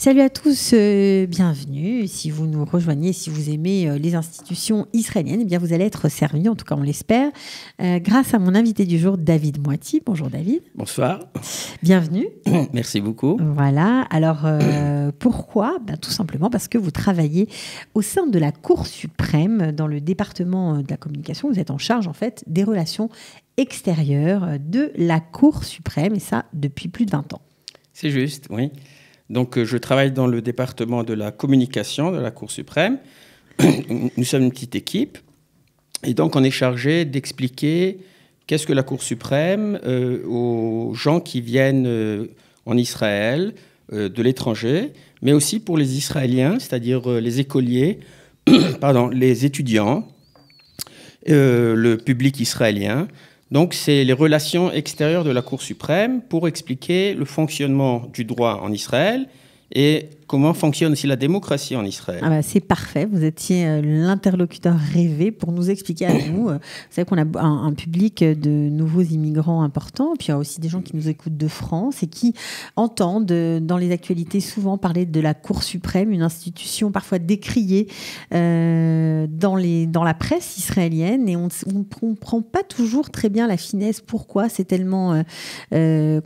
Salut à tous, euh, bienvenue. Si vous nous rejoignez, si vous aimez euh, les institutions israéliennes, eh bien vous allez être servi, en tout cas on l'espère, euh, grâce à mon invité du jour, David Moiti. Bonjour David. Bonsoir. Bienvenue. Merci beaucoup. Voilà, alors pourquoi ben, Tout simplement parce que vous travaillez au sein de la Cour suprême dans le département de la communication. Vous êtes en charge en fait des relations extérieures de la Cour suprême et ça depuis plus de 20 ans. C'est juste, oui. Donc euh, je travaille dans le département de la communication de la Cour suprême. Nous sommes une petite équipe. Et donc on est chargé d'expliquer qu'est-ce que la Cour suprême euh, aux gens qui viennent euh, en Israël de l'étranger, mais aussi pour les Israéliens, c'est-à-dire les écoliers, pardon, les étudiants, le public israélien. Donc c'est les relations extérieures de la Cour suprême pour expliquer le fonctionnement du droit en Israël et comment fonctionne aussi la démocratie en Israël. Ah bah, c'est parfait, vous étiez euh, l'interlocuteur rêvé pour nous expliquer à nous. Euh, vous savez qu'on a un, public de nouveaux immigrants importants, puis il y a aussi des gens qui nous écoutent de France et qui entendent euh, dans les actualités souvent parler de la Cour suprême, une institution parfois décriée dans, la presse israélienne, et on ne comprend pas toujours très bien la finesse, pourquoi c'est tellement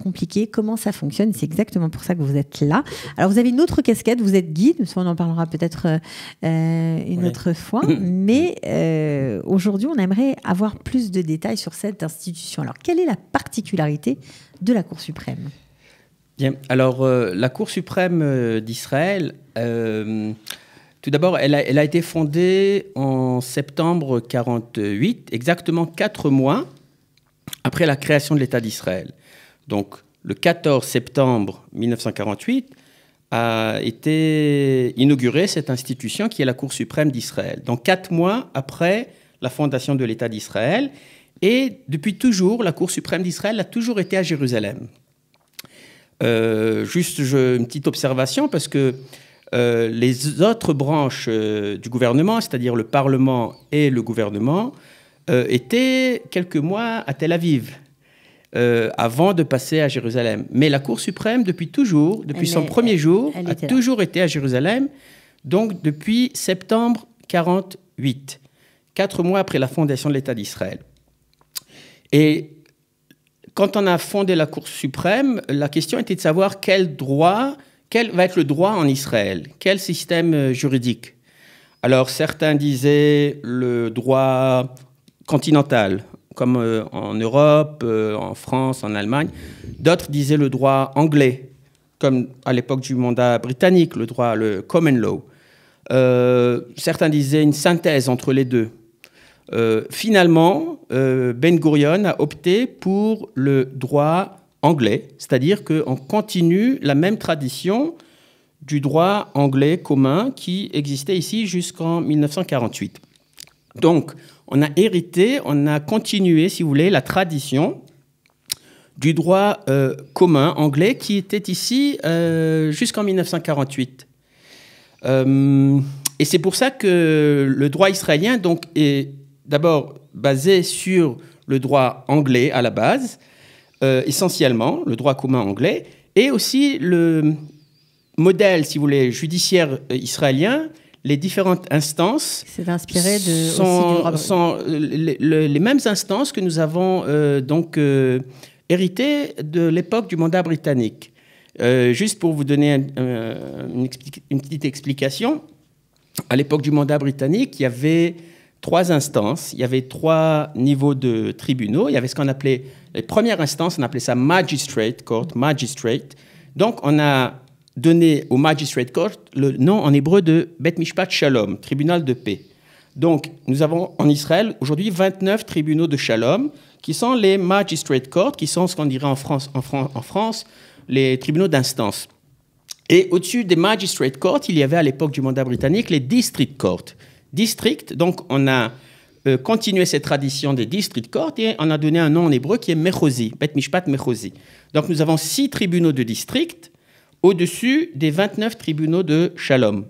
compliqué, comment ça fonctionne. C'est exactement pour ça que vous êtes là. Alors vous avez une autre question vous êtes guide, on en parlera peut-être euh, euh, une autre fois, mais euh, aujourd'hui, on aimerait avoir plus de détails sur cette institution. Alors, quelle est la particularité de la Cour suprême Bien, alors la Cour suprême d'Israël, tout d'abord, elle, elle a, été fondée en septembre 48, exactement quatre mois après la création de l'État d'Israël. Donc, le 14 septembre 1948, a été inaugurée cette institution qui est la Cour suprême d'Israël, donc quatre mois après la fondation de l'État d'Israël. Et depuis toujours, la Cour suprême d'Israël a toujours été à Jérusalem. Euh, juste une petite observation, parce que euh, les autres branches euh, du gouvernement, c'est-à-dire le Parlement et le gouvernement, étaient quelques mois à Tel Aviv. Euh, avant de passer à Jérusalem. Mais la Cour suprême, depuis toujours, depuis son premier jour, a toujours été à Jérusalem, donc depuis septembre 48, quatre mois après la fondation de l'État d'Israël. Et quand on a fondé la Cour suprême, la question était de savoir quel droit, quel va être le droit en Israël, quel système euh, juridique. Alors certains disaient le droit continental, comme euh, en Europe, euh, en France, en Allemagne. D'autres disaient le droit anglais, comme à l'époque du mandat britannique, le droit, le common law. Euh, certains disaient une synthèse entre les deux. finalement, Ben Gurion a opté pour le droit anglais, c'est-à-dire qu'on continue la même tradition du droit anglais commun qui existait ici jusqu'en 1948. Donc, on a hérité, on a continué, si vous voulez, la tradition du droit euh, commun anglais qui était ici euh, jusqu'en 1948. Euh, et c'est pour ça que le droit israélien donc, est d'abord basé sur le droit anglais à la base, essentiellement, le droit commun anglais, et aussi le modèle, si vous voulez, judiciaire israélien les différentes instances inspiré de, sont, sont les, mêmes instances que nous avons euh, donc euh, héritées de l'époque du mandat britannique. Euh, juste pour vous donner une, une, petite explication, à l'époque du mandat britannique, il y avait trois instances, il y avait trois niveaux de tribunaux. Il y avait ce qu'on appelait les premières instances, on appelait ça magistrate court, magistrate. Donc on a donner au magistrate court le nom en hébreu de Bet Mishpat Shalom, tribunal de paix. Donc, nous avons en Israël aujourd'hui 29 tribunaux de Shalom, qui sont les magistrate Court, qui sont ce qu'on dirait en France, en, en France les tribunaux d'instance. Et au-dessus des magistrate Court, il y avait à l'époque du mandat britannique les district Court. District, donc on a euh, continué cette tradition des district Court, et on a donné un nom en hébreu qui est Mechosi, Bet Mishpat Mechosi. Donc nous avons six tribunaux de district au-dessus des 29 tribunaux de Shalom.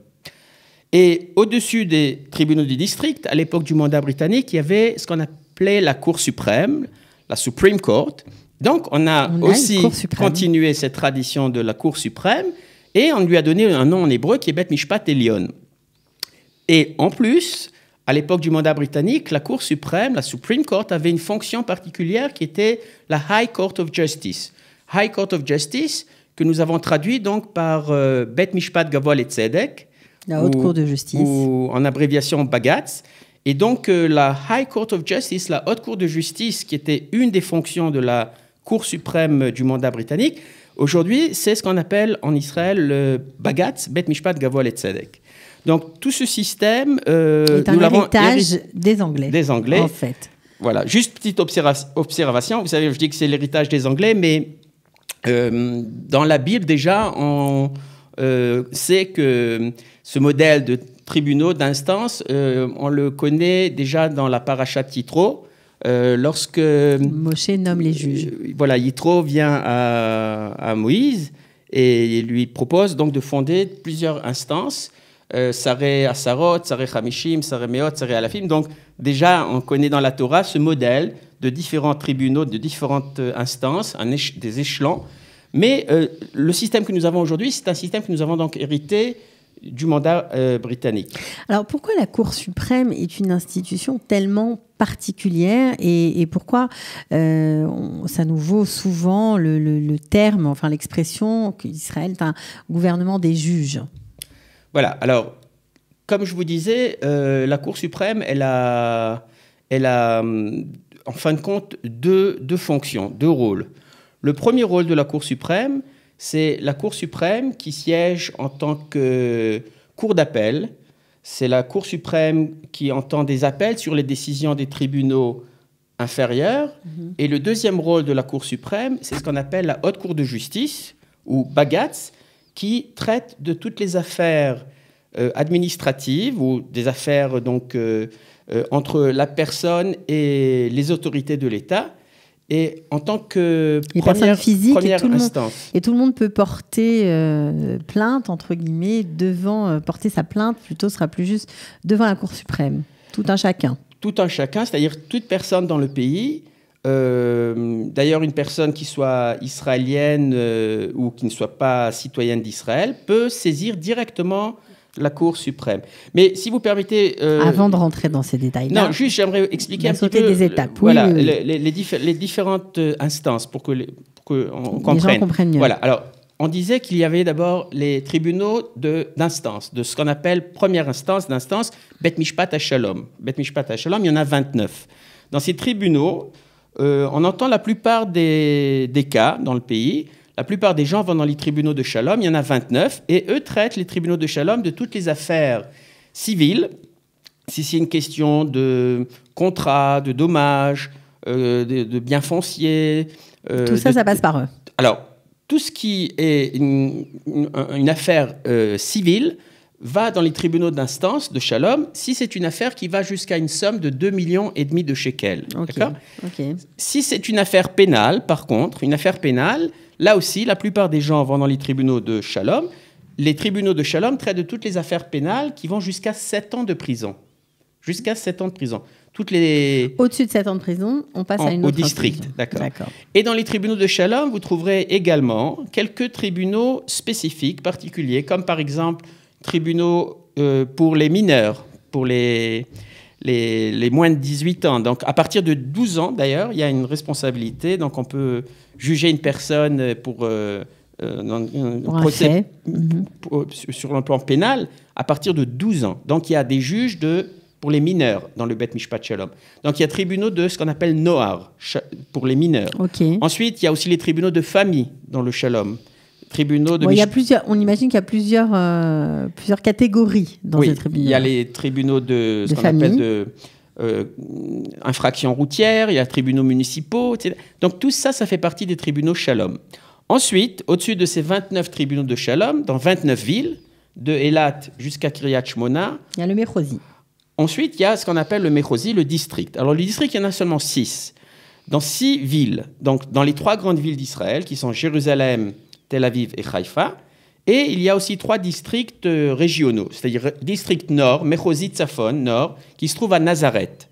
Et au-dessus des tribunaux du district, à l'époque du mandat britannique, il y avait ce qu'on appelait la Cour suprême, la Supreme Court. Donc on a, aussi continué cette tradition de la Cour suprême et on lui a donné un nom en hébreu qui est Beth Mishpat Elion. Et en plus, à l'époque du mandat britannique, la Cour suprême, la Supreme Court, avait une fonction particulière qui était la High Court of Justice. High Court of Justice, que nous avons traduit donc par euh, Bet Mishpat Gavol et Tzedek. La Haute Cour de Justice. Ou en abréviation Bagatz. Et donc euh, la High Court of Justice, la Haute Cour de Justice, qui était une des fonctions de la Cour suprême du mandat britannique, aujourd'hui c'est ce qu'on appelle en Israël le Bagatz, Bet Mishpat Gavol et Tzedek. Donc tout ce système, euh, est un héritage des Anglais. Des Anglais, en fait. Voilà, juste petite observation. Vous savez, je dis que c'est l'héritage des Anglais, mais euh, dans la Bible, déjà, on euh, sait que ce modèle de tribunaux d'instance, euh, on le connaît déjà dans la paracha Titro. lorsque Moshe nomme les juges. Voilà, Yitro vient à, Moïse et lui propose donc de fonder plusieurs instances euh, Saré Asarot, Saré Hamishim, Saré Meot, Saré Alafim. Donc déjà, on connaît dans la Torah ce modèle de différents tribunaux, de différentes euh, instances, des échelons. Mais euh, le système que nous avons aujourd'hui, c'est un système que nous avons donc hérité du mandat britannique. Alors pourquoi la Cour suprême est une institution tellement particulière et, pourquoi ça nous vaut souvent le, le terme, enfin l'expression qu'Israël est un gouvernement des juges voilà, alors, comme je vous disais, euh, la Cour suprême, elle a, hum, en fin de compte deux, fonctions, deux rôles. Le premier rôle de la Cour suprême, c'est la Cour suprême qui siège en tant que cour d'appel. C'est la Cour suprême qui entend des appels sur les décisions des tribunaux inférieurs. Mhm. Et le deuxième rôle de la Cour suprême, c'est ce qu'on appelle la Haute Cour de justice, ou BAGATS, qui traite de toutes les affaires euh, administratives ou des affaires donc euh, euh, entre la personne et les autorités de l'État. Et en tant que première, physique première et tout instance. et tout le monde peut porter plainte, entre guillemets, devant, porter sa plainte, plutôt sera plus juste, devant la Cour suprême. Tout un chacun. Tout un chacun, c'est-à-dire toute personne dans le pays euh, d'ailleurs, une personne qui soit israélienne euh, ou qui ne soit pas citoyenne d'Israël peut saisir directement la Cour suprême. Mais si vous permettez... Euh, Avant de rentrer dans ces détails Non, juste j'aimerais expliquer un petit peu... étapes. Voilà, Les, les, différentes instances pour que, pour que on comprenne. Gens comprennent mieux. Voilà, alors on disait qu'il y avait d'abord les tribunaux d'instance, de, ce qu'on appelle première instance d'instance, Bet Mishpat HaShalom. Bet Mishpat HaShalom, il y en a 29. Dans ces tribunaux... Euh, on entend la plupart des, cas dans le pays. La plupart des gens vont dans les tribunaux de Shalom, il y en a 29, et eux traitent les tribunaux de Shalom de toutes les affaires civiles, si c'est une question de contrat, de dommages, euh, de, biens fonciers. Euh, tout ça, ça passe par eux. Alors, tout ce qui est une affaire civile, va dans les tribunaux d'instance de Shalom si c'est une affaire qui va jusqu'à une somme de 2,5 millions et demi de shekels. Si c'est une affaire pénale, par contre, une affaire pénale, là aussi, la plupart des gens vont dans les tribunaux de Shalom. Les tribunaux de Shalom traitent de toutes les affaires pénales qui vont jusqu'à 7 ans de prison. Jusqu'à 7 ans de prison. Toutes les... Au-dessus de 7 ans de prison, on passe à une autre Au district, d'accord. Et dans les tribunaux de Shalom, vous trouverez également quelques tribunaux spécifiques, particuliers, comme par exemple tribunaux euh, pour les mineurs, pour les, les, moins de 18 ans. Donc à partir de 12 ans, d'ailleurs, il y a une responsabilité. Donc on peut juger une personne pour... Euh, euh, un procès, sur un plan pénal à partir de 12 ans. Donc il y a des juges de, pour les mineurs dans le Bet Mishpat Shalom. Donc il y a tribunaux de ce qu'on appelle Noar pour les mineurs. Ensuite, il y a aussi les tribunaux de famille dans le Shalom tribunaux y a plusieurs, on imagine qu'il y a plusieurs, euh, plusieurs catégories dans les ces tribunaux. Il y a les tribunaux de, ce qu'on appelle de euh, infractions routières, il y a les tribunaux municipaux, Donc tout ça, ça fait partie des tribunaux Shalom. Ensuite, au-dessus de ces 29 tribunaux de Shalom, dans 29 villes, de Elat jusqu'à Kiryat Shmona. Il y a le Mechosi. Ensuite, il y a ce qu'on appelle le Mechosi, le district. Alors le district, il y en a seulement 6. Dans six villes, donc dans les trois grandes villes d'Israël, qui sont Jérusalem, Tel Aviv et Haïfa. Et il y a aussi trois districts euh, régionaux, c'est-à-dire euh, district nord, Mechozit Safon, nord, qui se trouve à Nazareth.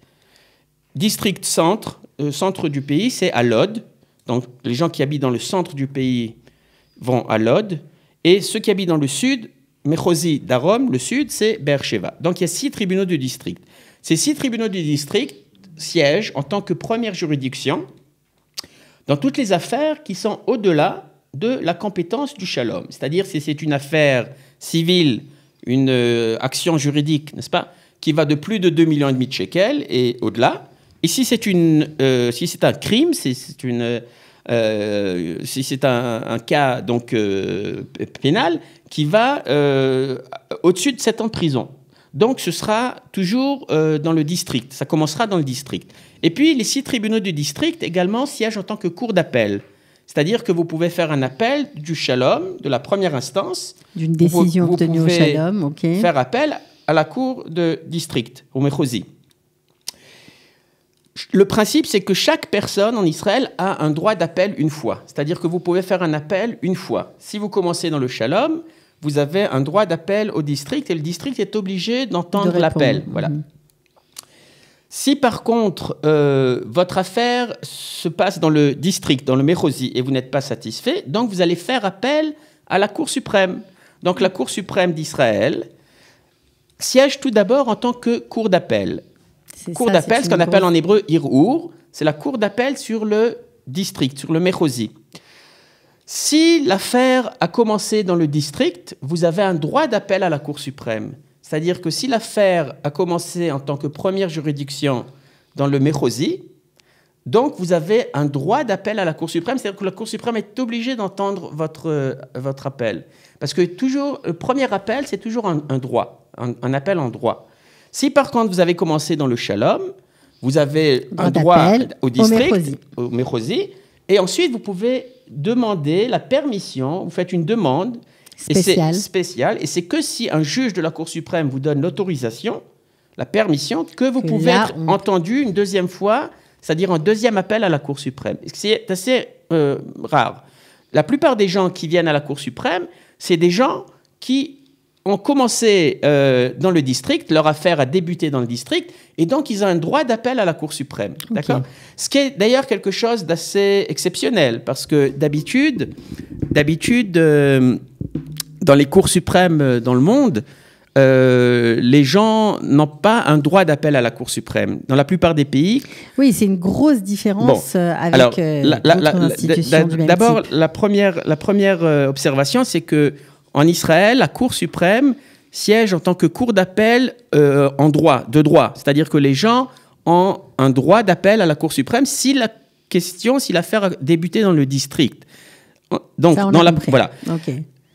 District centre, euh, centre du pays, c'est à Lod. Donc les gens qui habitent dans le centre du pays vont à Lod. Et ceux qui habitent dans le sud, Mechosi Darom, le sud, c'est Beersheba. Donc il y a six tribunaux de district. Ces six tribunaux du district siègent en tant que première juridiction dans toutes les affaires qui sont au-delà de la compétence du shalom. C'est-à-dire si c'est une affaire civile, une euh, action juridique, n'est-ce pas, qui va de plus de 2 millions et demi de shekels et au-delà. Et si c'est euh, si un crime, si c'est une euh, si c'est un, cas donc pénal qui va au-dessus de 7 ans de prison. Donc ce sera toujours dans le district, ça commencera dans le district. Et puis les six tribunaux du district également siègent en tant que cour d'appel. C'est-à-dire que vous pouvez faire un appel du shalom, de la première instance. D'une décision obtenue au shalom, ok. Faire appel à la cour de district, au Mechosi. Le principe, c'est que chaque personne en Israël a un droit d'appel une fois. C'est-à-dire que vous pouvez faire un appel une fois. Si vous commencez dans le shalom, vous avez un droit d'appel au district et le district est obligé d'entendre l'appel. Voilà. Mhm. Si par contre, euh, votre affaire se passe dans le district, dans le Mérosi, et vous n'êtes pas satisfait, donc vous allez faire appel à la Cour suprême. Donc la Cour suprême d'Israël siège tout d'abord en tant que Cour d'appel. Cour d'appel, ce qu'on appelle en hébreu Irour, c'est la Cour d'appel sur le district, sur le Mérosi. Si l'affaire a commencé dans le district, vous avez un droit d'appel à la Cour suprême. C'est-à-dire que si l'affaire a commencé en tant que première juridiction dans le Mérosi, donc vous avez un droit d'appel à la Cour suprême, c'est-à-dire que la Cour suprême est obligée d'entendre votre, euh, votre appel. Parce que toujours, le premier appel, c'est toujours un, droit, un, appel en droit. Si par contre vous avez commencé dans le Shalom, vous avez un droit au district, au Mérosi, et ensuite vous pouvez demander la permission, vous faites une demande Spécial. Et spécial. Et c'est que si un juge de la Cour suprême vous donne l'autorisation, la permission, que vous pouvez être entendu une deuxième fois, c'est-à-dire un deuxième appel à la Cour suprême. C'est assez euh, rare. La plupart des gens qui viennent à la Cour suprême, c'est des gens qui ont commencé euh, dans le district, leur affaire a débuté dans le district, et donc ils ont un droit d'appel à la Cour suprême. D'accord Ce qui est d'ailleurs quelque chose d'assez exceptionnel, parce que d'habitude, d'habitude, euh, dans les cours suprêmes euh, dans le monde, les gens n'ont pas un droit d'appel à la Cour suprême. Dans la plupart des pays. Oui, c'est une grosse différence avec la, la, D'abord, la première, la première observation, c'est que en Israël, la Cour suprême siège en tant que cour d'appel euh, en droit, de droit. C'est-à-dire que les gens ont un droit d'appel à la Cour suprême si la question, si l'affaire a débuté dans le district. Donc, dans la, voilà.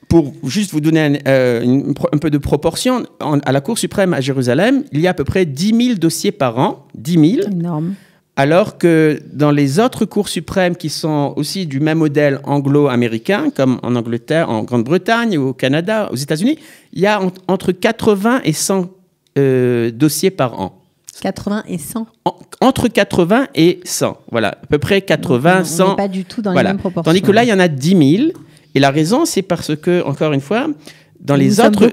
Pour juste vous donner un, euh, peu de proportion, à la Cour suprême à Jérusalem, il y a à peu près 10 000 dossiers par an. 10 000. Énorme. Alors que dans les autres cours suprêmes qui sont aussi du même modèle anglo-américain, comme en Angleterre, en Grande-Bretagne, au Canada, aux États-Unis, il y a entre 80 et 100 euh, dossiers par an. 80 et 100 Entre 80 et 100, voilà, à peu près 80, 100. On n'est pas du tout dans les mêmes proportions. Tandis que là, il y en a 10 000. Et la raison, c'est parce que, encore une fois, dans les autres,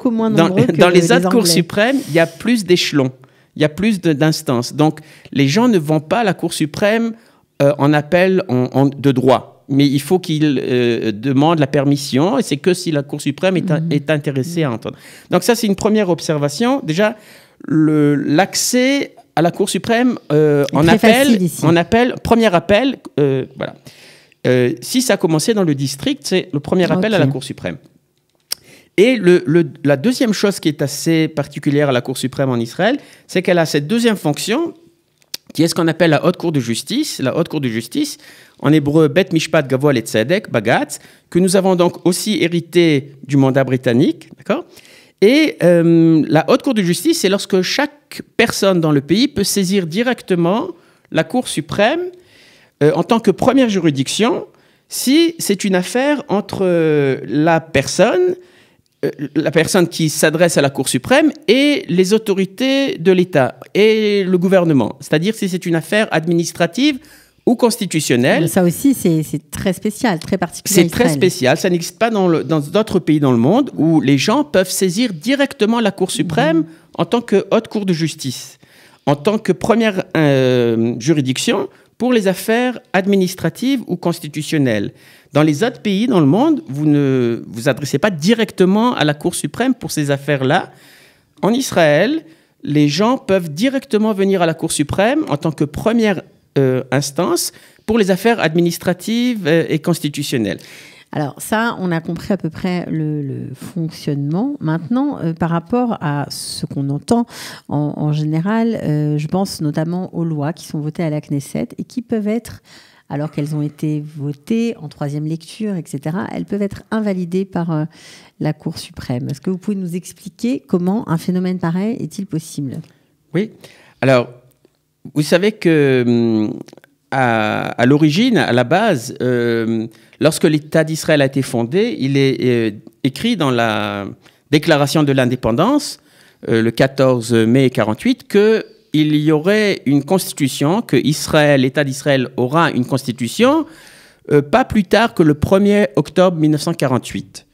dans les autres cours suprêmes, il y a plus d'échelons. Il y a plus d'instances. Donc, les gens ne vont pas à la Cour suprême euh, en appel en, de droit. Mais il faut qu'ils euh, demandent la permission, et c'est que si la Cour suprême est, mm-hmm. intéressée à entendre. Donc ça, c'est une première observation. Déjà, l'accès à la Cour suprême euh, en, appel, en appel, premier appel, voilà. si ça a commencé dans le district, c'est le premier appel à la Cour suprême. Et le, la deuxième chose qui est assez particulière à la Cour suprême en Israël, c'est qu'elle a cette deuxième fonction qui est ce qu'on appelle la haute cour de justice, la haute cour de justice, en hébreu Bet Mishpat Gavol et Tzedek, Bagatz, que nous avons donc aussi hérité du mandat britannique, d'accord Et euh, la haute cour de justice, c'est lorsque chaque personne dans le pays peut saisir directement la cour suprême euh, en tant que première juridiction si c'est une affaire entre euh, la personne euh, la personne qui s'adresse à la Cour suprême et les autorités de l'État et le gouvernement. C'est-à-dire si c'est une affaire administrative ou constitutionnelle. ça aussi, c'est très spécial, très particulier. C'est très spécial. Ça n'existe pas dans d'autres pays dans le monde où les gens peuvent saisir directement la Cour suprême mhm. en tant que haute cour de justice. En tant que première euh, juridiction, pour les affaires administratives ou constitutionnelles. Dans les autres pays dans le monde, vous ne vous adressez pas directement à la Cour suprême pour ces affaires-là. En Israël, les gens peuvent directement venir à la Cour suprême en tant que première euh, instance pour les affaires administratives euh, et constitutionnelles. Alors ça, on a compris à peu près le, fonctionnement. Maintenant, euh, par rapport à ce qu'on entend en, général, euh, je pense notamment aux lois qui sont votées à la Knesset et qui peuvent être alors qu'elles ont été votées en troisième lecture, etc., elles peuvent être invalidées par euh, la Cour suprême. Est-ce que vous pouvez nous expliquer comment un phénomène pareil est-il possible Oui. Alors, vous savez que hum, à, l'origine, à la base, euh, lorsque l'État d'Israël a été fondé, il est euh, écrit dans la déclaration de l'indépendance, euh, le 14 mai 48, qu'il y aurait une constitution, que Israël, l'État d'Israël aura une constitution pas plus tard que le 1er octobre 1948.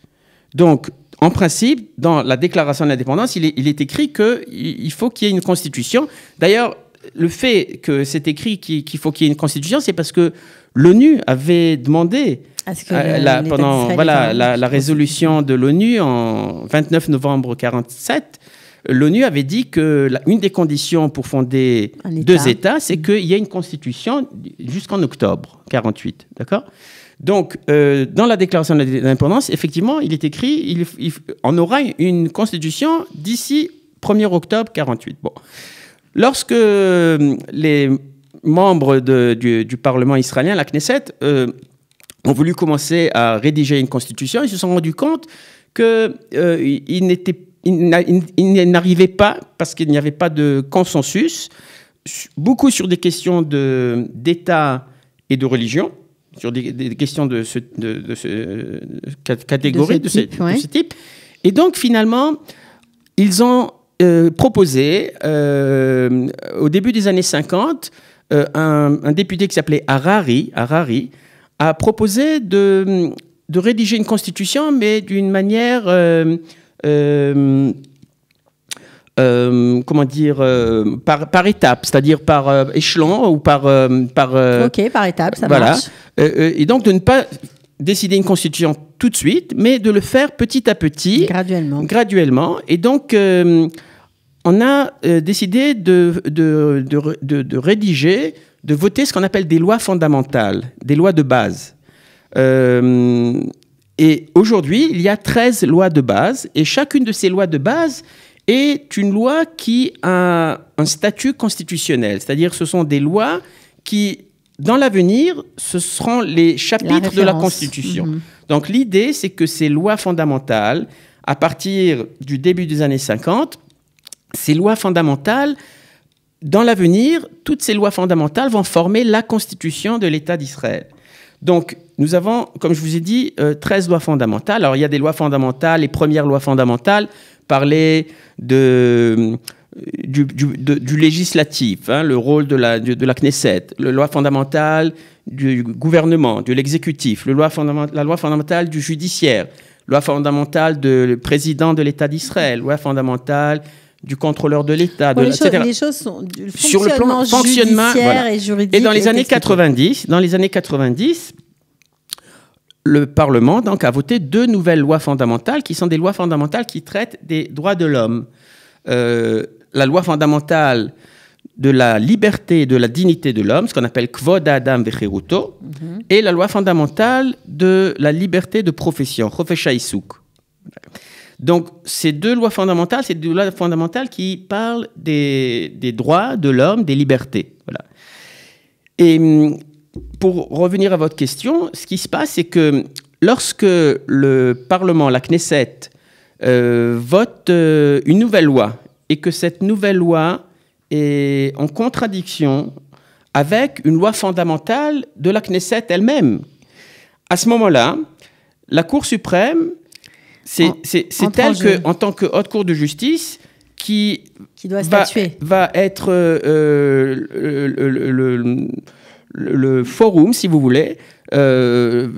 Donc, en principe, dans la déclaration d'indépendance, il, il est, écrit qu'il faut qu'il y ait une constitution. D'ailleurs, le fait que c'est écrit qu'il faut qu'il y ait une constitution, c'est parce que l'ONU avait demandé euh, pendant voilà, la, résolution de l'ONU en 29 novembre 1947, l'ONU avait dit que une des conditions pour fonder deux États, c'est qu'il y ait une constitution jusqu'en octobre 48. D'accord donc, euh, dans la déclaration d'indépendance, effectivement, il est écrit il, aura une constitution d'ici 1er octobre 48. Bon. Lorsque euh, les membres du, Parlement israélien, la Knesset, euh, ont voulu commencer à rédiger une constitution, ils se sont rendus compte qu'ils euh, il n'arrivaient pas, parce qu'il n'y avait pas de consensus, beaucoup sur des questions d'État et de religion, sur des, questions de ce, catégorie, de ce type. Et donc, finalement, ils ont euh, proposé euh, au début des années 50, euh, un, député qui s'appelait Harari, a proposé de, de rédiger une constitution, mais d'une manière, comment dire, par, par étape, c'est-à-dire par échelon ou par... par ok, par étape, ça voilà. et donc de ne pas décider une constitution tout de suite, mais de le faire petit à petit. Graduellement. Graduellement. Et donc, on a euh, décidé de, rédiger, de voter ce qu'on appelle des lois fondamentales, des lois de base. Euh, et aujourd'hui, il y a 13 lois de base, et chacune de ces lois de base est une loi qui a un statut constitutionnel, c'est-à-dire ce sont des lois qui, dans l'avenir, ce seront les chapitres de la Constitution. Mm-hmm. Donc l'idée, c'est que ces lois fondamentales, à partir du début des années 50, ces lois fondamentales, dans l'avenir, toutes ces lois fondamentales vont former la constitution de l'État d'Israël. Donc, nous avons, comme je vous ai dit, 13 euh, lois fondamentales. Alors, il y a des lois fondamentales, les premières lois fondamentales parler de, euh, du, législatif, hein, le rôle de la, de, la Knesset, la loi fondamentale du gouvernement, de l'exécutif, loi la loi fondamentale du judiciaire, loi fondamentale du président de l'État d'Israël, loi fondamentale du contrôleur de l'État, de etc. les choses sont sur le plan fonctionnement voilà. et juridique. Et dans les années 90, dans les années 90, le Parlement donc a voté deux nouvelles lois fondamentales qui sont des lois fondamentales qui traitent des droits de l'homme. Euh, la loi fondamentale de la liberté et de la dignité de l'homme, ce qu'on appelle Kvod Adam Vecheruto, mhm. et la loi fondamentale de la liberté de profession, Profeshai Issouk. Donc, ces deux lois fondamentales, c'est deux lois fondamentales qui parlent des, droits de l'homme, des libertés. Voilà. Et hum, pour revenir à votre question, ce qui se passe, c'est que lorsque le Parlement, la Knesset, euh, vote euh, une nouvelle loi et que cette nouvelle loi est en contradiction avec une loi fondamentale de la Knesset elle-même, à ce moment-là, la Cour suprême c'est tel que, en tant que haute cour de justice, qui, doit va, va, être euh, euh, le, forum, si vous voulez, euh,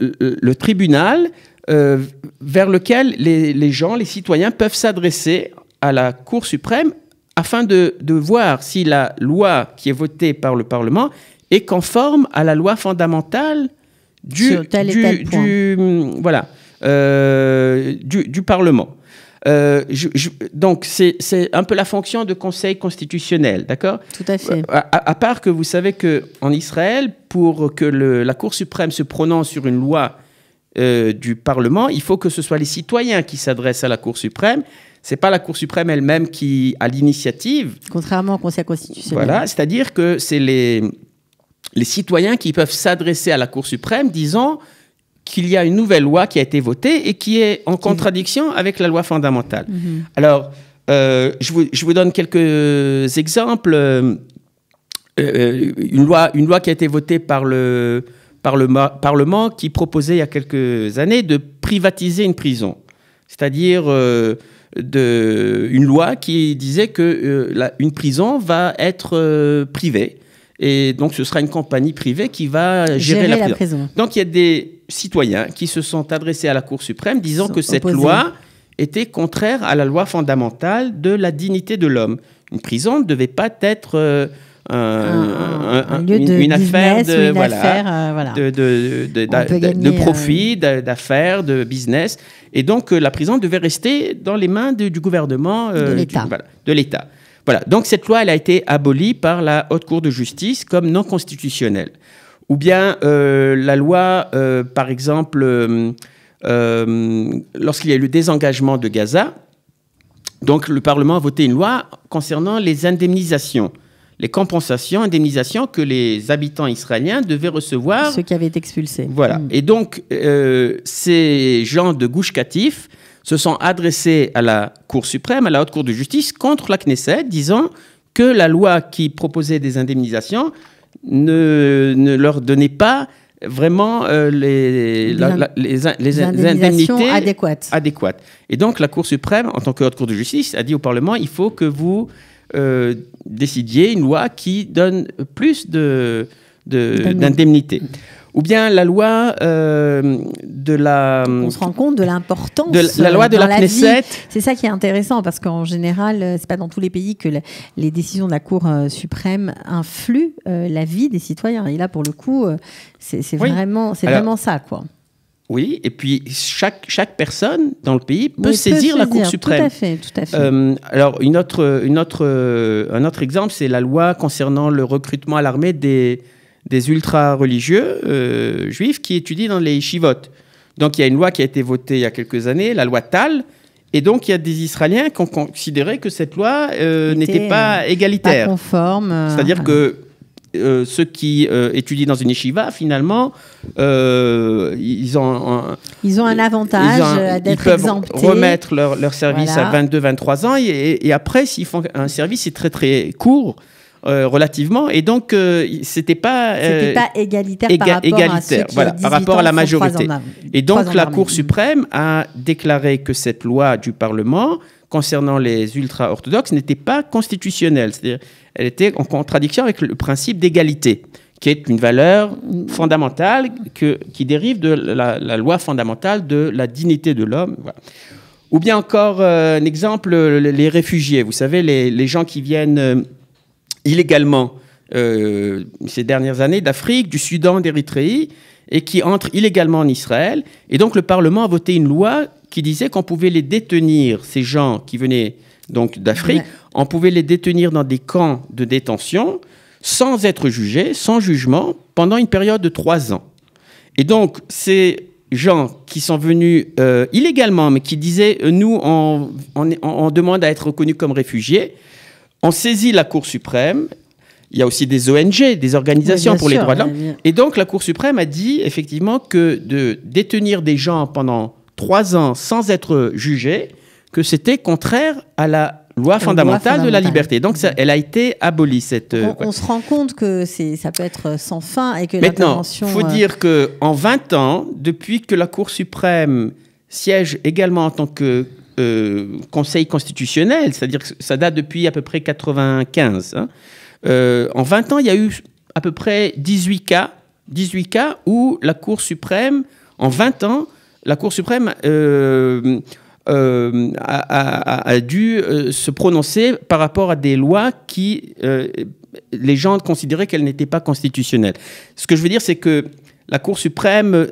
le, tribunal vers lequel les, gens, les citoyens peuvent s'adresser à la Cour suprême afin de, voir si la loi qui est votée par le Parlement est conforme à la loi fondamentale du, voilà euh, du, Parlement. Euh, donc, c'est un peu la fonction de conseil constitutionnel, d'accord Tout à fait. Euh, à, part que vous savez qu'en Israël, pour que la Cour suprême se prononce sur une loi du Parlement, il faut que ce soit les citoyens qui s'adressent à la Cour suprême. Ce n'est pas la Cour suprême elle-même qui a l'initiative. Contrairement au Conseil constitutionnel. Voilà, c'est-à-dire que c'est les, les citoyens qui peuvent s'adresser à la Cour suprême disant qu'il y a une nouvelle loi qui a été votée et qui est en contradiction avec la loi fondamentale. Mhm. Alors, euh, je, vous, donne quelques exemples. Euh, euh, une, loi, une loi qui a été votée par le, Parlement qui proposait il y a quelques années de privatiser une prison. C'est-à-dire une loi qui disait que une prison va être privée et donc, ce sera une compagnie privée qui va gérer, la, prison. Donc, il y a des citoyens qui se sont adressés à la Cour suprême disant que cette loi était contraire à la loi fondamentale de la dignité de l'homme. Une prison ne devait pas être euh, un, une, affaire de, profit, d'affaires, de business. Et donc, euh, la prison devait rester dans les mains du gouvernement euh, de l'État. Voilà. Donc cette loi, elle a été abolie par la Haute Cour de justice comme non constitutionnelle. Ou bien euh, la loi, euh, par exemple, euh, lorsqu'il y a eu le désengagement de Gaza, donc le Parlement a voté une loi concernant les indemnisations, les compensations, indemnisations que les habitants israéliens devaient recevoir. Ceux qui avaient été expulsés. Voilà. Mm. Et donc ces gens de gauche catif se sont adressés à la Cour suprême, à la Haute Cour de justice, contre la Knesset, disant que la loi qui proposait des indemnisations ne, leur donnait pas vraiment euh, les, indemnités adéquates. Et donc la Cour suprême, en tant que Haute Cour de justice, a dit au Parlement, il faut que vous euh, décidiez une loi qui donne plus de d'indemnité. Ou bien la loi euh, de la. On se rend compte de l'importance. De la, loi de la, la Knesset. C'est ça qui est intéressant parce qu'en général, euh, c'est pas dans tous les pays que les décisions de la Cour euh, suprême influent la vie des citoyens. Et là, pour le coup, c'est vraiment, c'est vraiment ça, quoi. Oui, et puis chaque, chaque personne dans le pays peut, saisir, la Cour suprême. Tout à fait, tout à fait. alors, une autre, une autre, un autre exemple, c'est la loi concernant le recrutement à l'armée des, des ultra-religieux euh, juifs qui étudient dans les chivotes. Donc il y a une loi qui a été votée il y a quelques années, la loi Tal, et donc, il y a des Israéliens qui ont considéré que cette loi euh, n'était pas égalitaire. Pas conforme. Euh, C'est-à-dire que ceux qui étudient dans une shiva, finalement, ils ont un, Ils ont un avantage d'être exemptés. Ils peuvent remettre leur, leur service à 22-23 ans. Et, et après, s'ils font un service, c'est très très court. Euh, relativement. Et donc, euh, c'était pas, euh, pas égalitaire, par rapport, à, par rapport à la majorité. Et donc, la Cour suprême a déclaré que cette loi du Parlement concernant les ultra-orthodoxes n'était pas constitutionnelle. C'est-à-dire, elle était en contradiction avec le principe d'égalité qui est une valeur fondamentale que, qui dérive de la, loi fondamentale de la dignité de l'homme. Ou bien encore euh, un exemple, les réfugiés. Vous savez, les, les gens qui viennent illégalement euh, ces dernières années d'Afrique, du Soudan, d'Érythrée, et qui entrent illégalement en Israël. Et donc le Parlement a voté une loi qui disait qu'on pouvait les détenir, ces gens qui venaient donc d'Afrique, on pouvait les détenir dans des camps de détention sans être jugés, sans jugement, pendant une période de trois ans. Et donc ces gens qui sont venus euh, illégalement, mais qui disaient, euh, nous, on demande à être reconnus comme réfugiés, on saisit la Cour suprême. Il y a aussi des ONG, des organisations pour les droits de l'homme. Et donc la Cour suprême a dit effectivement que de détenir des gens pendant trois ans sans être jugé, que c'était contraire à la loi fondamentale, de la liberté. Donc, elle a été abolie, cette. On, euh, se rend compte que ça peut être sans fin et que Maintenant, il faut euh, dire dire en 20 ans, depuis que la Cour suprême siège également en tant que euh, conseil constitutionnel, c'est-à-dire que ça date depuis à peu près 95. Hein. Euh, en 20 ans, il y a eu à peu près 18 cas, 18 cas où la Cour suprême, en 20 ans, la Cour suprême euh, a, a, dû se prononcer par rapport à des lois qui les gens considéraient qu'elles n'étaient pas constitutionnelles. Ce que je veux dire, c'est que la Cour suprême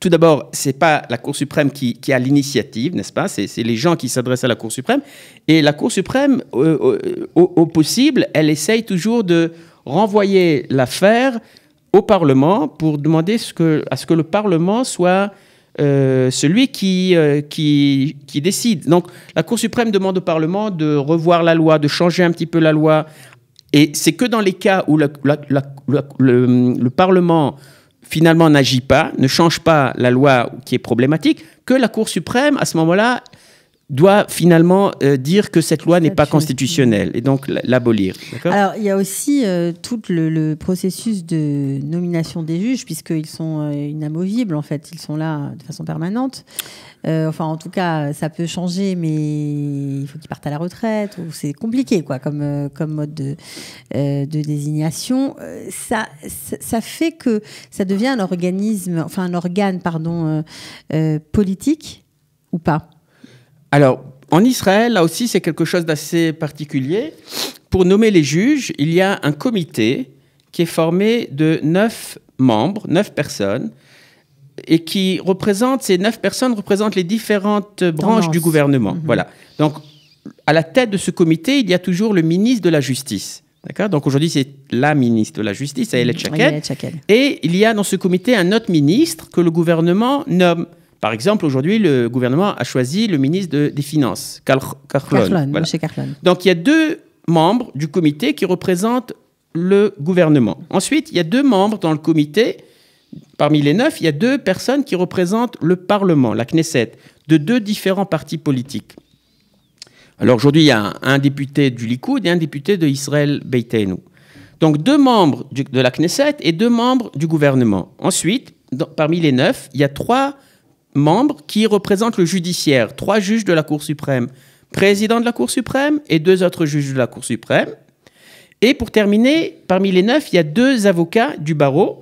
tout d'abord, ce n'est pas la Cour suprême qui, a l'initiative, n'est-ce pas C'est les gens qui s'adressent à la Cour suprême. Et la Cour suprême, euh, euh, au, possible, elle essaye toujours de renvoyer l'affaire au Parlement pour demander à ce que le Parlement soit euh, celui qui, décide. Donc la Cour suprême demande au Parlement de revoir la loi, de changer un petit peu la loi. Et c'est que dans les cas où le Parlement finalement n'agit pas, ne change pas la loi qui est problématique, que la Cour suprême, à ce moment-là, doit finalement euh, dire que cette loi n'est pas constitutionnelle et donc l'abolir. Alors il y a aussi euh, tout le, processus de nomination des juges puisqu'ils sont euh, inamovibles en fait, ils sont là de façon permanente. enfin en tout cas ça peut changer mais il faut qu'ils partent à la retraite ou c'est compliqué quoi comme, comme mode de, désignation. Ça, ça, ça, fait que ça devient un organisme, enfin un organe pardon politique ou pas alors, en Israël, là aussi, c'est quelque chose d'assez particulier. Pour nommer les juges, il y a un comité qui est formé de neuf membres, neuf personnes, et qui représente, ces neuf personnes représentent les différentes branches du gouvernement. Mhm. Voilà. Donc, à la tête de ce comité, il y a toujours le ministre de la Justice. D'accord Donc aujourd'hui, c'est la ministre de la Justice, Ayelet Chakel. Mhm. Et il y a dans ce comité un autre ministre que le gouvernement nomme. Par exemple, aujourd'hui, le gouvernement a choisi le ministre des Finances, Donc il y a deux membres du comité qui représentent le gouvernement. Ensuite, il y a deux membres dans le comité. Parmi les neuf, il y a deux personnes qui représentent le Parlement, la Knesset, de deux différents partis politiques. Alors aujourd'hui, il y a un, député du Likoud et un député de Israël Beitenu. Donc deux membres de la Knesset et deux membres du gouvernement. Ensuite, parmi les neuf, il y a trois membres qui représentent le judiciaire, trois juges de la Cour suprême, président de la Cour suprême et deux autres juges de la Cour suprême. Et pour terminer, parmi les neuf, il y a deux avocats du barreau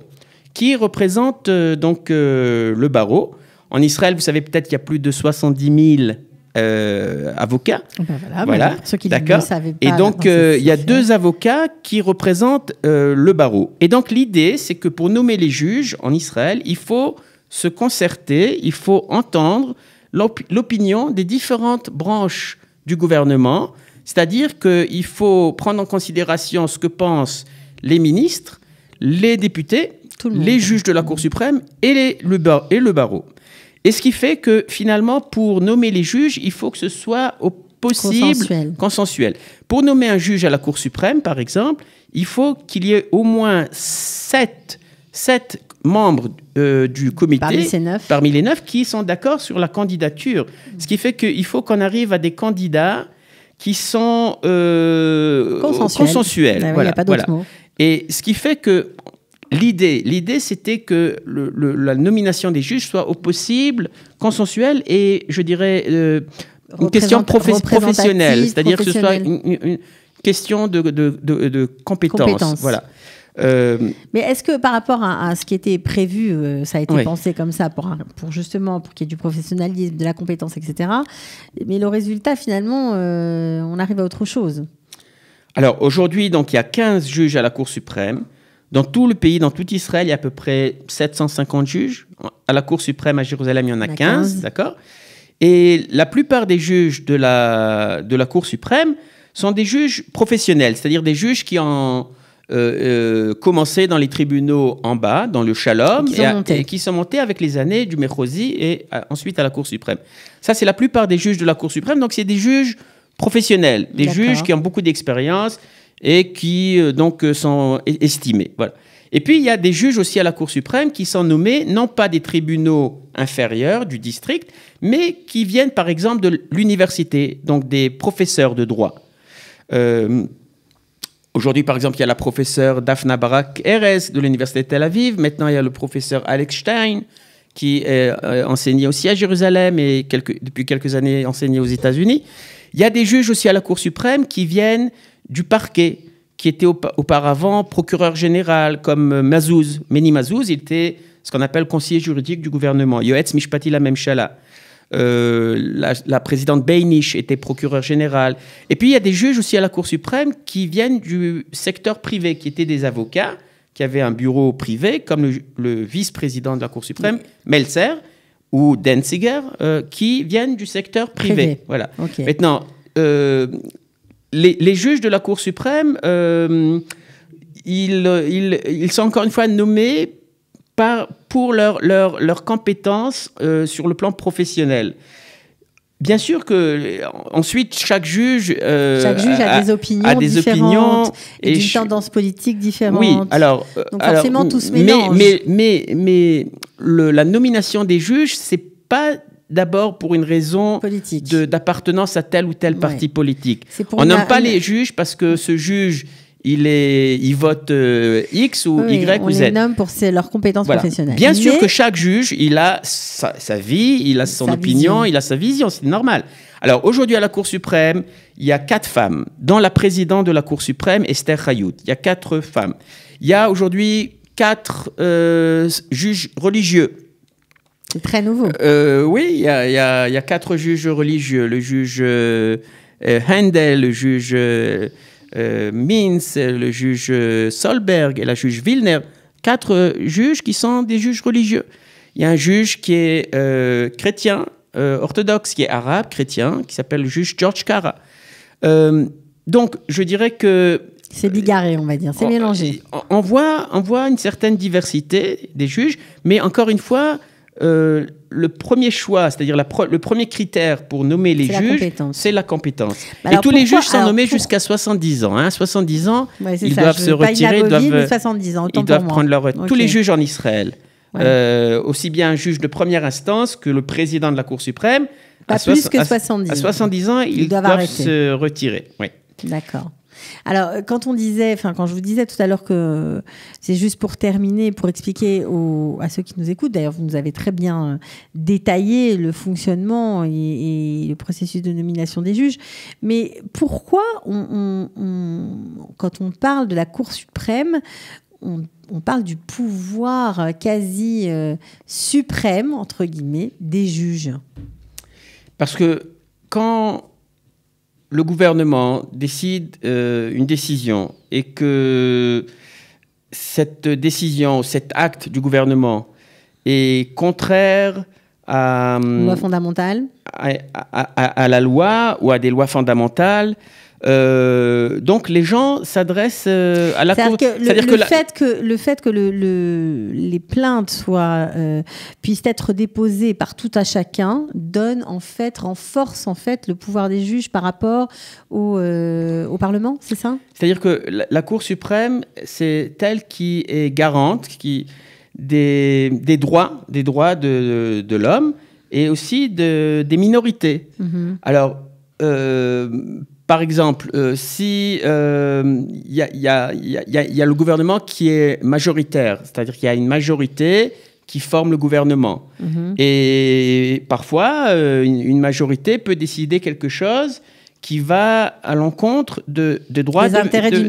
qui représentent euh, donc euh, le barreau. En Israël, vous savez peut-être qu'il y a plus de 70 000 euh, avocats. Ben voilà, ceux qui D'accord. Savaient Et donc, il y a deux avocats qui représentent le barreau. Et donc, l'idée, c'est que pour nommer les juges en Israël, il faut se concerter, il faut entendre l'opinion des différentes branches du gouvernement, c'est-à-dire qu'il faut prendre en considération ce que pensent les ministres, les députés, les juges de la Cour suprême et, les, le barreau. Et ce qui fait que finalement, pour nommer les juges, il faut que ce soit au possible consensuel. Pour nommer un juge à la Cour suprême, par exemple, il faut qu'il y ait au moins sept, sept membres euh, du comité, parmi, les neuf, qui sont d'accord sur la candidature. Mm. Ce qui fait qu'il faut qu'on arrive à des candidats qui sont euh, consensuels. Ah pas Et ce qui fait que l'idée, l'idée c'était que la nomination des juges soit au possible consensuelle et, je dirais, euh, une question professionnelle, c'est-à-dire que ce soit une, question de, Compétence. Voilà. Euh, Mais est-ce que par rapport à, ce qui était prévu, euh, ça a été pensé comme ça pour, pour justement pour qu'il y ait du professionnalisme, de la compétence, etc. Mais le résultat, finalement, euh, on arrive à autre chose. Alors aujourd'hui, donc il y a 15 juges à la Cour suprême. Dans tout le pays, dans tout Israël, il y a à peu près 750 juges. À la Cour suprême à Jérusalem, il y en a, 15, d'accord Et la plupart des juges de la, de la Cour suprême sont des juges professionnels, c'est-à-dire des juges qui ont euh, euh commencé dans les tribunaux en bas, dans le shalom, et, qui sont montés avec les années du Mechosi et ensuite à la Cour suprême. Ça, c'est la plupart des juges de la Cour suprême. Donc, c'est des juges professionnels, des juges qui ont beaucoup d'expérience et qui euh, donc euh, sont estimés. Voilà. Et puis, il y a des juges aussi à la Cour suprême qui sont nommés non pas des tribunaux inférieurs du district, mais qui viennent par exemple de l'université, donc des professeurs de droit. Aujourd'hui, par exemple, il y a la professeure Daphna Barak Erez de l'Université de Tel Aviv. Maintenant, il y a le professeur Alex Stein qui est euh, enseigné aussi à Jérusalem et depuis quelques années enseigné aux États-Unis. Il y a des juges aussi à la Cour suprême qui viennent du parquet, qui étaient auparavant procureur général, comme euh, Mazouz, Meni Mazouz, il était ce qu'on appelle conseiller juridique du gouvernement, Yoetz Mishpati la Memshala. Euh, la, présidente Beinisch était procureure générale. Et puis il y a des juges aussi à la Cour suprême qui viennent du secteur privé, qui étaient des avocats, qui avaient un bureau privé, comme le, vice-président de la Cour suprême, Meltzer, ou Denziger, euh, qui viennent du secteur privé. Voilà. Maintenant, euh, les, juges de la Cour suprême, ils, ils sont encore une fois nommés par, pour leurs leur, leur compétences euh, sur le plan professionnel. Bien sûr que euh, ensuite chaque juge euh, chaque juge a, des opinions différentes et, une tendance politique différente. Oui, alors donc forcément tout se mélange. Mais mais mais, la nomination des juges c'est pas d'abord pour une raison d'appartenance à tel ou tel parti politique. On n'aime pas les juges parce que ce juge il, est, il vote euh, X ou Y ou Z. On les nomme pour ses, leurs compétences professionnelles. Bien sûr que chaque juge, il a sa, vie, il a son opinion, il a sa vision, c'est normal. Alors aujourd'hui à la Cour suprême, il y a quatre femmes, dont la présidente de la Cour suprême, Esther Hayout. Il y a quatre femmes. Il y a aujourd'hui quatre euh, juges religieux. C'est très nouveau. Euh, oui, il y, y, a quatre juges religieux. Le juge Handel, le juge euh, le juge euh, Solberg et la juge Wilner, quatre juges qui sont des juges religieux. Il y a un juge qui est euh, chrétien, euh, orthodoxe, qui est arabe, chrétien, qui s'appelle le juge George Kara. donc, je dirais que... C'est bigarré, on va dire, c'est mélangé. On voit, on voit une certaine diversité des juges, mais encore une fois, euh, le premier choix, c'est-à-dire le premier critère pour nommer les juges, c'est la compétence. et tous les juges sont nommés jusqu'à 70 ans. Hein. 70 ans, ils doivent se retirer, doivent, ans, doivent prendre leur Tous les juges en Israël, euh, aussi bien un juge de première instance que le président de la Cour suprême, à, 70 ans, ils, doivent, doivent se retirer. Oui. D'accord. Alors, euh, quand on disait, enfin, quand je vous disais tout à l'heure que c'est juste pour terminer, pour expliquer à ceux qui nous écoutent, d'ailleurs, vous nous avez très bien euh, détaillé le fonctionnement et, le processus de nomination des juges, mais pourquoi, quand on parle de la Cour suprême, on, parle du pouvoir euh, quasi suprême, entre guillemets, des juges. Parce que quand le gouvernement décide euh, une décision et que cette décision, cet acte du gouvernement est contraire à, à la loi ou à des lois fondamentales, euh, donc les gens s'adressent euh, à la cour. cest le, que fait que le fait que le, les plaintes soient euh, puissent être déposées par tout à chacun donne en fait renforce en fait le pouvoir des juges par rapport au, au Parlement, c'est ça C'est-à-dire que la, Cour suprême, c'est elle qui est garante qui des, des droits des droits de, de, l'homme et aussi de, des minorités. Mm-hmm. alors Alors par exemple, euh, il y, a, le gouvernement qui est majoritaire, c'est-à-dire qu'il y a une majorité qui forme le gouvernement, mhm. et parfois euh, une, majorité peut décider quelque chose qui va à l'encontre de, de droits des intérêts de,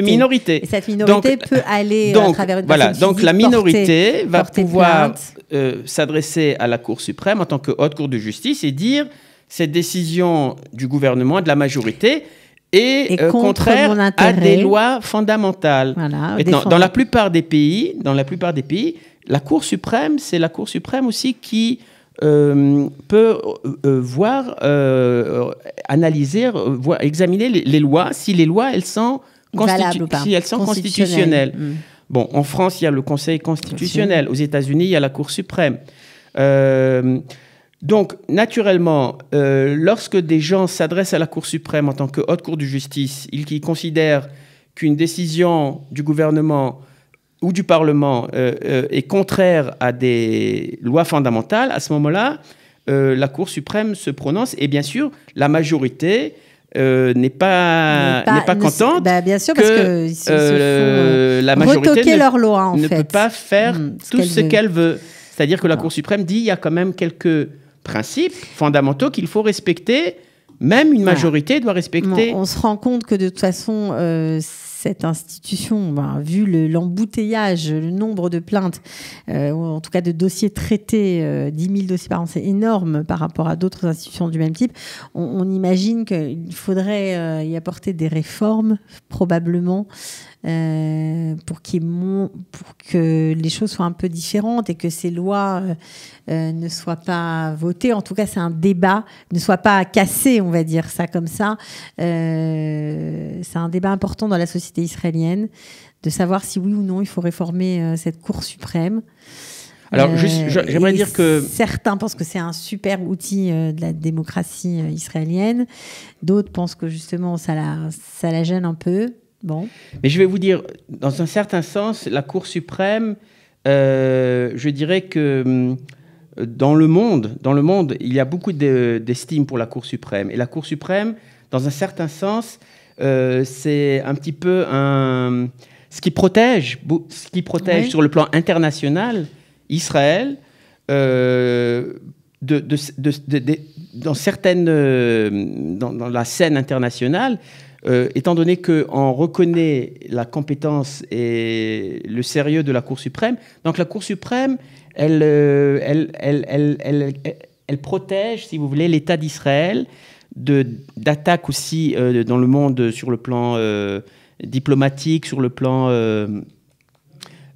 minorité. Et cette minorité peut aller à travers une voilà, donc la minorité va pouvoir euh, s'adresser à la Cour suprême en tant que haute cour de justice et dire cette décision du gouvernement, de la majorité, est euh, contraire à des lois fondamentales. dans la plupart des pays, dans la plupart des pays, la Cour suprême, c'est la Cour suprême aussi qui euh, peut euh, voir, analyser, voir, examiner les, lois si les lois elles sont, constitutionnelles. Hmm. Bon, en France, il y a le Conseil constitutionnel. Aux États-Unis, il y a la Cour suprême. Euh, donc, naturellement, euh, lorsque des gens s'adressent à la Cour suprême en tant que haute cour de justice, ils, considèrent qu'une décision du gouvernement ou du Parlement euh, euh, est contraire à des lois fondamentales, à ce moment-là, la Cour suprême se prononce et bien sûr, la majorité n'est pas, pas, pas contente. Bah, bien sûr, que, la majorité ne, ne peut pas faire hmm, tout ce qu'elle veut. C'est-à-dire que la ah. Cour suprême dit il y a quand même quelques principes fondamentaux qu'il faut respecter. Même une ah. majorité doit respecter. on se rend compte que de toute façon, euh, cette institution, ben, vu l'embouteillage, le, nombre de plaintes, euh, ou en tout cas de dossiers traités, 10 euh, 000 dossiers par an, c'est énorme par rapport à d'autres institutions du même type. On, imagine qu'il faudrait y apporter des réformes, probablement, euh, pour, pour que les choses soient un peu différentes et que ces lois euh, euh, ne soient pas votées. En tout cas, c'est un débat, ne soit pas cassé, on va dire ça comme ça. Euh, c'est un débat important dans la société israélienne de savoir si oui ou non il faut réformer cette Cour suprême. Alors, j'aimerais dire que. Certains pensent que c'est un super outil de la démocratie israélienne. D'autres pensent que justement, ça la, ça la gêne un peu. Mais je vais vous dire, dans un certain sens, la Cour suprême, euh, je dirais que euh, dans le monde, dans le monde, il y a beaucoup d'estime pour la Cour suprême. Et la Cour suprême, dans un certain sens, euh, c'est un petit peu un, ce qui protège, ce qui protège sur le plan international Israël de, dans certaines, dans, dans la scène internationale euh, étant donné qu'on reconnaît la compétence et le sérieux de la Cour suprême, donc la Cour suprême, elle, euh, elle, elle, protège, si vous voulez, l'État d'Israël d'attaques aussi euh, dans le monde sur le plan diplomatique, sur le plan...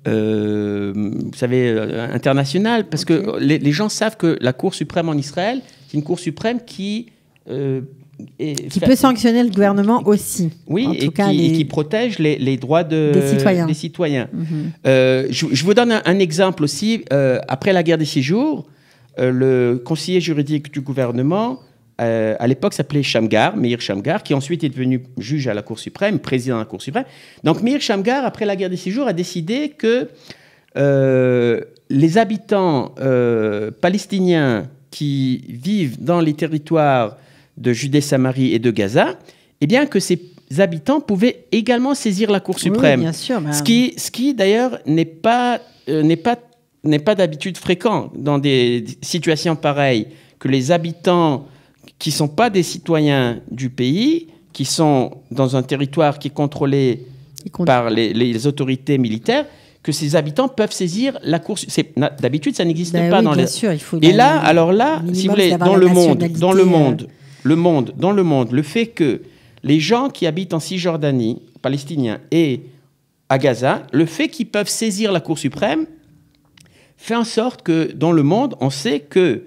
vous savez, international, parce que les, gens savent que la Cour suprême en Israël, c'est une Cour suprême qui qui peut sanctionner le gouvernement aussi. Oui, et, qui, protège les, droits de, des citoyens. Des citoyens. Mhm. Euh, je, vous donne un, exemple aussi. Euh, après la guerre des six jours, euh, le conseiller juridique du gouvernement, à l'époque s'appelait Shamgar, Meir Shamgar, qui ensuite est devenu juge à la Cour suprême, président de la Cour suprême. Donc Meir Shamgar, après la guerre des six jours, a décidé que les habitants palestiniens qui vivent dans les territoires de Judée-Samarie et de Gaza, eh bien que ces habitants pouvaient également saisir la Cour suprême. Ben ce qui, ce qui d'ailleurs n'est pas, euh, n'est pas, n'est pas d'habitude fréquent dans des situations pareilles, que les habitants qui sont pas des citoyens du pays, qui sont dans un territoire qui est contrôlé par les, autorités militaires, que ces habitants peuvent saisir la Cour. D'habitude, ça n'existe ben pas dans bien les. Sûr, il et là, alors là, si vous voulez, dans le monde, dans le euh, monde, le monde, dans le monde, le fait que les gens qui habitent en Cisjordanie, palestiniens, et à Gaza, le fait qu'ils peuvent saisir la Cour suprême fait en sorte que dans le monde, on sait qu'il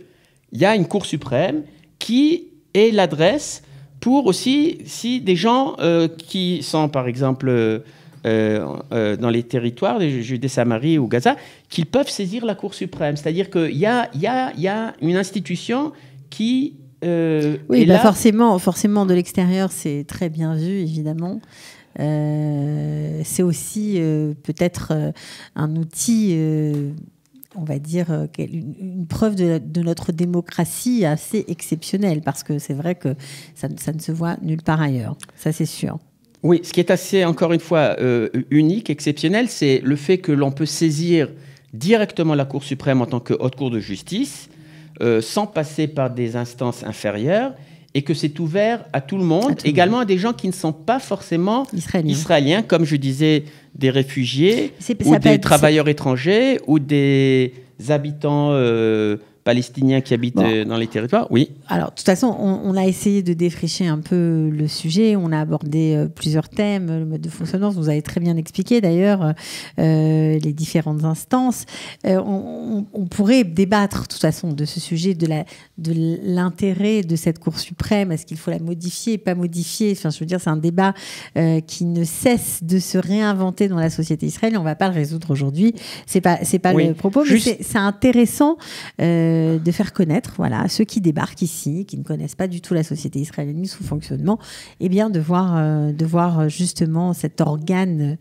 y a une Cour suprême qui est l'adresse pour aussi si des gens euh, qui sont par exemple euh, euh, dans les territoires de Judée-Samarie ou Gaza, qu'ils peuvent saisir la Cour suprême. C'est-à-dire qu'il y a une institution qui euh, oui, bah forcément, forcément, de l'extérieur, c'est très bien vu, évidemment. Euh, c'est aussi euh, peut-être un outil, on va dire, une, preuve de, notre démocratie assez exceptionnelle, parce que c'est vrai que ça, ne se voit nulle part ailleurs, ça c'est sûr. Oui, ce qui est assez, encore une fois, unique, exceptionnel, c'est le fait que l'on peut saisir directement la Cour suprême en tant que haute cour de justice euh, sans passer par des instances inférieures et que c'est ouvert à tout le monde, également à des gens qui ne sont pas forcément israéliens, comme je disais, des réfugiés ou des travailleurs étrangers ou des habitants euh, Palestiniens qui habitent euh, dans les territoires Oui. Alors, de toute façon, on, a essayé de défricher un peu le sujet. On a abordé euh, plusieurs thèmes, le mode de fonctionnement. Vous avez très bien expliqué d'ailleurs euh, les différentes instances. on, pourrait débattre, de toute façon, de ce sujet, de de l'intérêt de cette Cour suprême. Est-ce qu'il faut la modifier, pas modifier Enfin, je veux dire, c'est un débat qui ne cesse de se réinventer dans la société israélienne. On ne va pas le résoudre aujourd'hui. C'est pas pas le propos, mais c'est intéressant. Euh, de faire connaître, voilà, ceux qui débarquent ici, qui ne connaissent pas du tout la société israélienne sous son fonctionnement, et eh bien de voir, euh, de voir euh, justement cet organe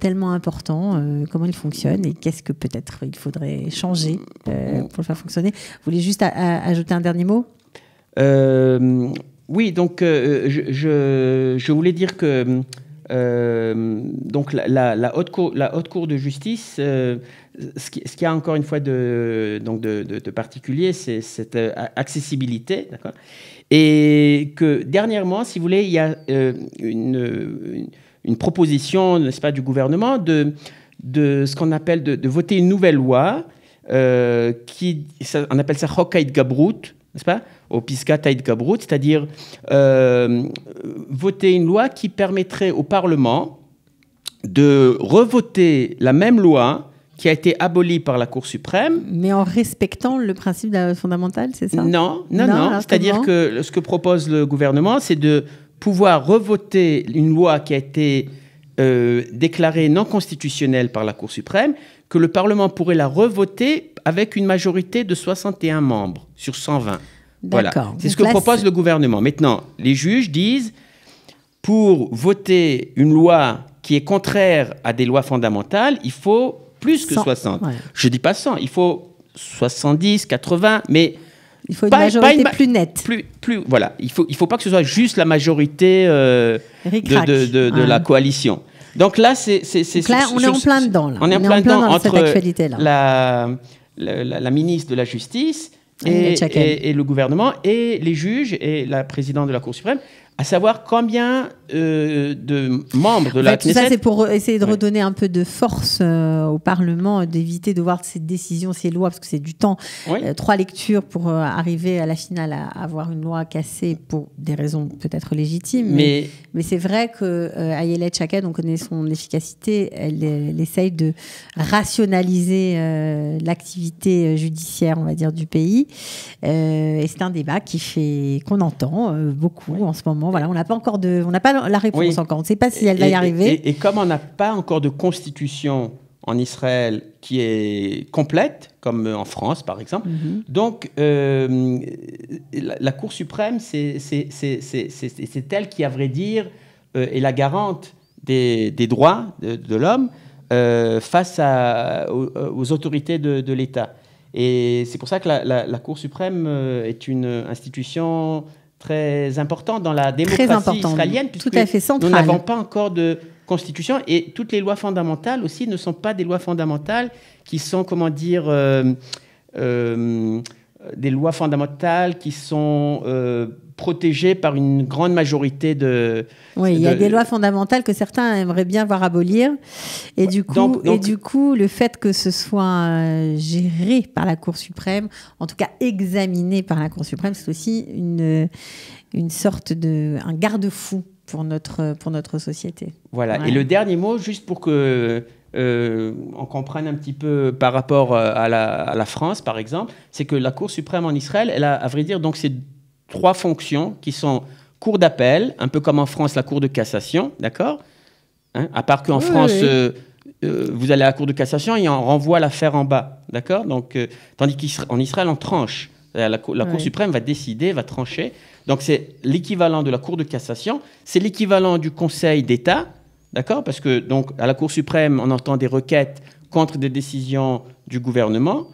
tellement important, comment il fonctionne et qu'est-ce que peut-être il faudrait changer pour le faire fonctionner. Vous voulez juste ajouter un dernier mot Oui, donc je, je, je, voulais dire que euh, donc la, haute cour, la haute cour de justice, euh, ce qui, ce, a encore une fois de, donc de, particulier, c'est cette euh, accessibilité. Et que dernièrement, si vous voulez, il y a une, une, proposition, n'est-ce pas, du gouvernement de, de ce qu'on appelle de, voter une nouvelle loi, qui, on appelle ça Hokkaido Gabrout n'est-ce pas au Piscataïd taïd cest c'est-à-dire euh, voter une loi qui permettrait au Parlement de revoter la même loi qui a été abolie par la Cour suprême. Mais en respectant le principe fondamental, c'est ça Non, non, non. C'est-à-dire que ce que propose le gouvernement, c'est de pouvoir revoter une loi qui a été euh, déclarée non constitutionnelle par la Cour suprême, que le Parlement pourrait la revoter avec une majorité de 61 membres sur 120. Voilà. C'est ce que propose le gouvernement. Maintenant, les juges disent, pour voter une loi qui est contraire à des lois fondamentales, il faut plus que 60. Je ne dis pas 100, il faut 70, 80, mais... Il faut une majorité plus nette. Plus, plus, voilà. Il ne faut, il faut pas que ce soit juste la majorité euh, de, la coalition. Donc là, c'est... on est en plein dedans. On est en plein dedans, entre cette actualité, là. la, ministre de la Justice et, le gouvernement et les juges et la présidente de la Cour suprême, à savoir combien euh, de membres de la Knesset. ça, c'est pour essayer de redonner un peu de force euh, au Parlement, euh, d'éviter de voir ces décisions, ces lois, parce que c'est du temps. trois lectures pour arriver à la finale à avoir une loi cassée pour des raisons peut-être légitimes. Mais, mais, c'est vrai que Ayelet Chaked, on connaît son efficacité, elle, essaye de rationaliser l'activité judiciaire, on va dire, du pays. et c'est un débat qui fait qu'on entend beaucoup en ce moment. Voilà, on n'a pas encore de, on n'a pas la réponse encore. On ne sait pas si elle va y arriver. Et, comme on n'a pas encore de constitution en Israël qui est complète, comme en France par exemple. Mhm. Donc euh, la, Cour suprême, c'est elle qui, à vrai dire, euh, est la garante des, droits de, l'homme euh, face aux, autorités de, l'État. Et c'est pour ça que la, la Cour suprême est une institution très important dans la démocratie israélienne, puisque Tout à nous n'avons pas encore de constitution et toutes les lois fondamentales aussi ne sont pas des lois fondamentales qui sont, comment dire, euh, euh, des lois fondamentales qui sont euh, protégé par une grande majorité de. Oui, il y a des lois fondamentales que certains aimeraient bien voir abolir. Et, du, coup, et du coup, le fait que ce soit euh, géré par la Cour suprême, en tout cas examiné par la Cour suprême, c'est aussi une, une sorte de. un garde-fou pour notre, pour notre société. Voilà. Et le dernier mot, juste pour que. Euh, on comprenne un petit peu par rapport euh, à la, à la France, par exemple, c'est que la Cour suprême en Israël, elle a, à vrai dire, donc c'est trois fonctions qui sont cour d'appel, un peu comme en France la cour de cassation, d'accord hein, À part qu'en France, euh, euh, vous allez à la cour de cassation et on renvoie l'affaire en bas, d'accord Donc, euh, Tandis qu'en Israël, on tranche. La, Cour suprême va décider, va trancher. Donc c'est l'équivalent de la Cour de cassation, c'est l'équivalent du Conseil d'État, d'accord Parce que donc à la Cour suprême, on entend des requêtes contre des décisions du gouvernement.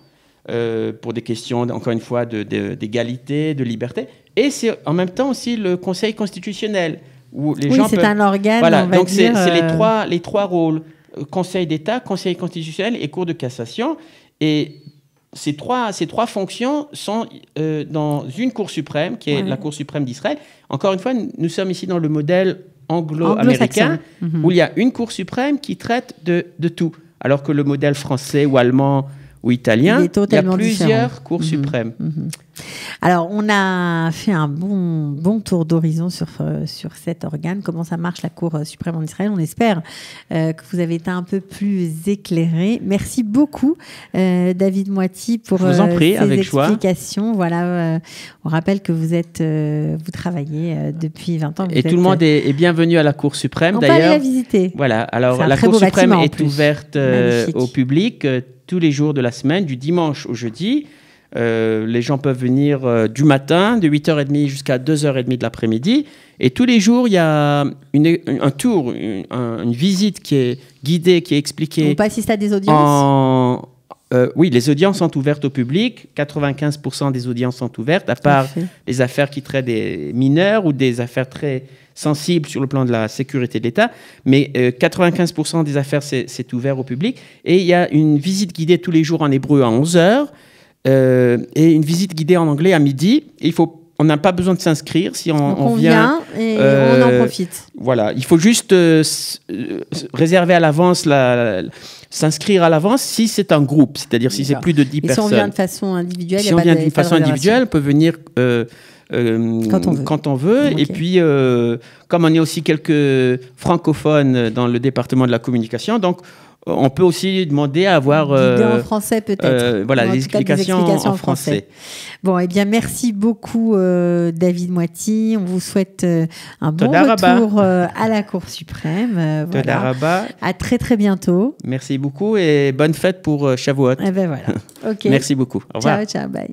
Euh, pour des questions, encore une fois, d'égalité, de, de, liberté. Et c'est en même temps aussi le Conseil constitutionnel. Où les oui, c'est un organe. Voilà, donc c'est les, euh, trois, les trois rôles euh, Conseil d'État, Conseil constitutionnel et Cour de cassation. Et ces trois, ces trois fonctions sont dans une Cour suprême, qui est la Cour suprême d'Israël. Encore une fois, nous sommes ici dans le modèle anglo-américain, où il y a une Cour suprême qui traite de, de tout alors que le modèle français ou allemand ou italien, il, y a plusieurs cours mhm. suprêmes. Mhm. Alors, on a fait un bon, bon tour d'horizon sur, euh, sur cet organe, comment ça marche la Cour suprême en Israël. On espère euh, que vous avez été un peu plus éclairé. Merci beaucoup, euh, David Moiti, pour vous explications. Voilà, on rappelle que vous êtes, vous travaillez depuis 20 ans. et tout le monde est, bienvenu à la Cour suprême. d'ailleurs peut aller la visiter. Voilà, alors la Cour suprême est ouverte au public tous les jours de la semaine, du dimanche au jeudi. Euh, les gens peuvent venir euh, du matin, de 8h30 jusqu'à 2h30 de l'après-midi. Et tous les jours, il y a un tour, une, visite qui est guidée, qui est expliquée. Vous peut assister à des audiences euh, Oui, les audiences sont ouvertes au public. 95% des audiences sont ouvertes, à part les affaires qui traitent des mineurs ou des affaires très sensible sur le plan de la sécurité de l'État, mais 95% euh, des affaires, c'est ouvert au public. Et il y a une visite guidée tous les jours en hébreu à 11h euh, et une visite guidée en anglais à midi. il faut on n'a pas besoin de s'inscrire si on, on, on vient. et on euh, en profite. Voilà, il faut juste réserver à l'avance, la, s'inscrire à l'avance si c'est un groupe, c'est-à-dire si c'est plus de 10 personnes. Si on vient de façon individuelle, il y a on vient d'une façon individuelle, on peut venir. Euh, quand on veut. Et puis, euh, comme on est aussi quelques francophones dans le département de la communication, donc on peut aussi demander à avoir euh, en français peut-être voilà des explications, en, français. bon eh bien merci beaucoup David Moiti on vous souhaite un bon retour à la Cour suprême voilà. à très très bientôt merci beaucoup et bonne fête pour Shavuot eh ben voilà merci beaucoup au revoir ciao ciao bye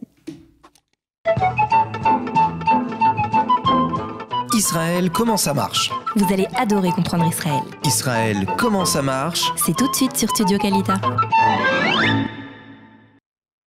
Israël, comment ça marche Vous allez adorer comprendre Israël. Israël, comment ça marche C'est tout de suite sur Studio Kalita.